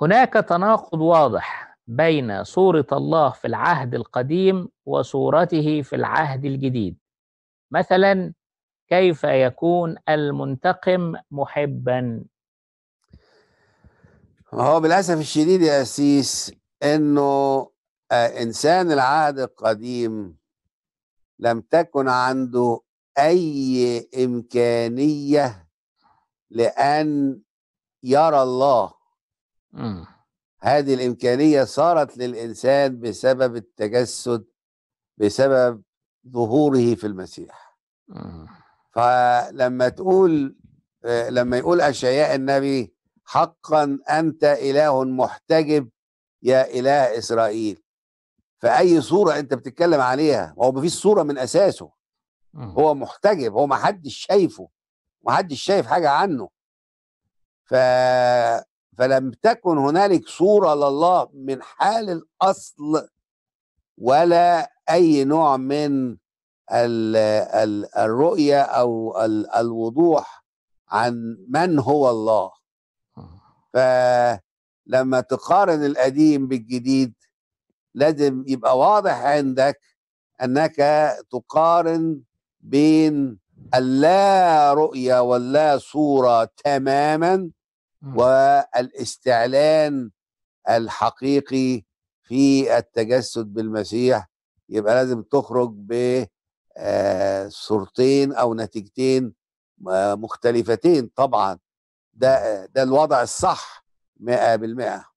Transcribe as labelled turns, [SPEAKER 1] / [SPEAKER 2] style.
[SPEAKER 1] هناك تناقض واضح بين صورة الله في العهد القديم وصورته في العهد الجديد مثلا كيف يكون المنتقم محبا
[SPEAKER 2] هو بالأسف الشديد يا أسيس أنه آه، إنسان العهد القديم لم تكن عنده أي إمكانية لأن يرى الله هذه الإمكانية صارت للإنسان بسبب التجسد بسبب ظهوره في المسيح فلما تقول آه، لما يقول أشعياء النبي حقا أنت إله محتجب يا إله إسرائيل فأي صورة أنت بتتكلم عليها هو فيش صورة من أساسه هو محتجب هو محدش شايفه محدش شايف حاجة عنه ف فلم تكن هنالك صورة لله من حال الأصل ولا أي نوع من الرؤية أو الوضوح عن من هو الله آه. فلما تقارن القديم بالجديد لازم يبقى واضح عندك أنك تقارن بين اللا رؤية واللا صورة تماما آه. والاستعلان الحقيقي في التجسد بالمسيح يبقى لازم تخرج بصورتين آه، او نتيجتين مختلفتين طبعا ده ده الوضع الصح 100%